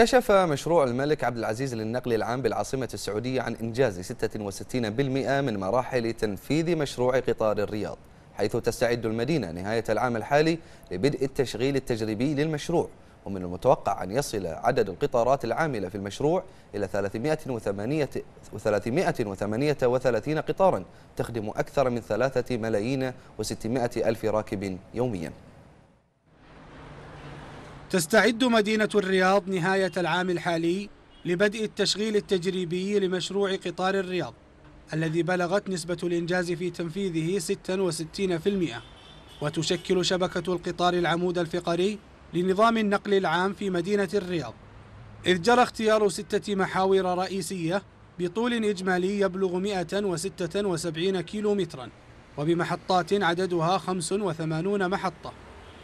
كشف مشروع الملك عبد العزيز للنقل العام بالعاصمة السعودية عن إنجاز 66% من مراحل تنفيذ مشروع قطار الرياض حيث تستعد المدينة نهاية العام الحالي لبدء التشغيل التجريبي للمشروع ومن المتوقع أن يصل عدد القطارات العاملة في المشروع إلى 338 قطارا تخدم أكثر من 3 ملايين و600 ألف راكب يومياً تستعد مدينة الرياض نهاية العام الحالي لبدء التشغيل التجريبي لمشروع قطار الرياض الذي بلغت نسبة الإنجاز في تنفيذه 66% وتشكل شبكة القطار العمود الفقري لنظام النقل العام في مدينة الرياض إذ جرى اختيار ستة محاور رئيسية بطول إجمالي يبلغ 176 كيلومترا وبمحطات عددها 85 محطة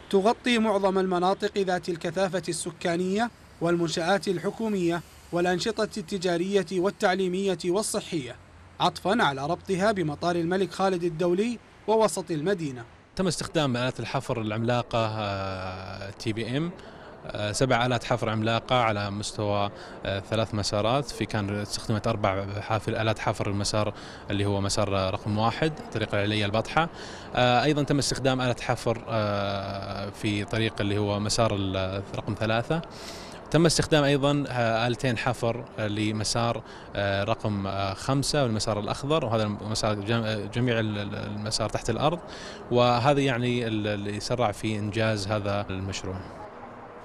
تغطي معظم المناطق ذات الكثافة السكانية والمنشآت الحكومية والأنشطة التجارية والتعليمية والصحية عطفا على ربطها بمطار الملك خالد الدولي ووسط المدينة تم استخدام آلات الحفر العملاقة تي بي ام آه، سبع آلات حفر عملاقة على مستوى آه، ثلاث مسارات في كان استخدمت أربع حافل آلات حفر المسار اللي هو مسار رقم واحد طريق العلية البطحة آه، أيضا تم استخدام آلة حفر في طريق اللي هو مسار رقم ثلاثة تم استخدام ايضا التين حفر لمسار رقم خمسة والمسار الاخضر وهذا المسار جميع المسار تحت الارض وهذا يعني اللي سرع في انجاز هذا المشروع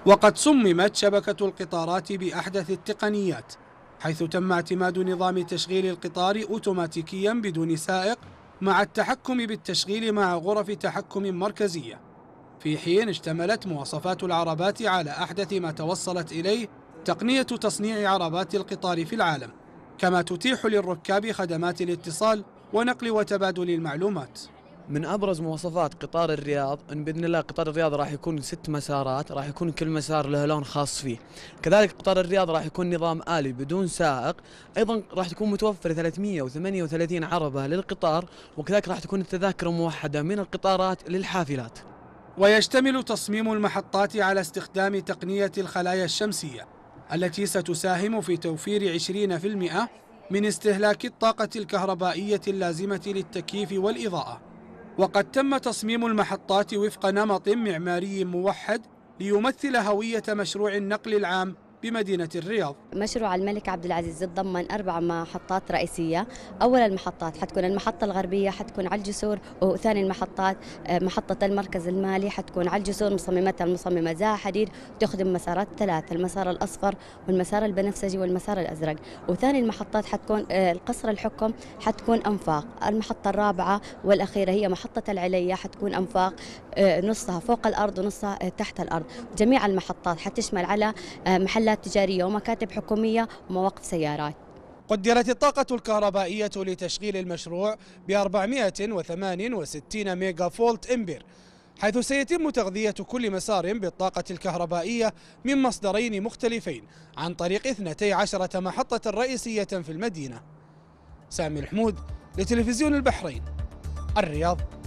وقد صممت شبكة القطارات بأحدث التقنيات حيث تم اعتماد نظام تشغيل القطار أوتوماتيكيا بدون سائق مع التحكم بالتشغيل مع غرف تحكم مركزية في حين اشتملت مواصفات العربات على أحدث ما توصلت إليه تقنية تصنيع عربات القطار في العالم كما تتيح للركاب خدمات الاتصال ونقل وتبادل المعلومات من ابرز مواصفات قطار الرياض ان باذن الله قطار الرياض راح يكون ست مسارات راح يكون كل مسار له لون خاص فيه كذلك قطار الرياض راح يكون نظام الي بدون سائق ايضا راح تكون متوفره 338 عربه للقطار وكذلك راح تكون التذاكر موحده من القطارات للحافلات ويشتمل تصميم المحطات على استخدام تقنيه الخلايا الشمسيه التي ستساهم في توفير 20% من استهلاك الطاقه الكهربائيه اللازمه للتكييف والاضاءه وقد تم تصميم المحطات وفق نمط معماري موحد ليمثل هوية مشروع النقل العام بمدينة الرياض مشروع الملك عبد العزيز تضمن أربع محطات رئيسية أول المحطات حتكون المحطة الغربية حتكون على الجسور وثاني المحطات آه، محطة المركز المالي حتكون على الجسور مصممتها المصممة زاها حديد تخدم مسارات ثلاثة المسار الأصفر والمسار البنفسجي والمسار الأزرق وثاني المحطات حتكون آه، القصر الحكم حتكون أنفاق المحطة الرابعة والأخيرة هي محطة العلية حتكون أنفاق آه، نصها فوق الأرض ونصها تحت الأرض جميع المحطات حتشمل على محلات محلات تجارية ومكاتب حكومية ومواقف سيارات قدرت الطاقة الكهربائية لتشغيل المشروع ب 468 ميجا فولت إمبير حيث سيتم تغذية كل مسار بالطاقة الكهربائية من مصدرين مختلفين عن طريق 12 محطة رئيسية في المدينة سامي الحمود لتلفزيون البحرين الرياض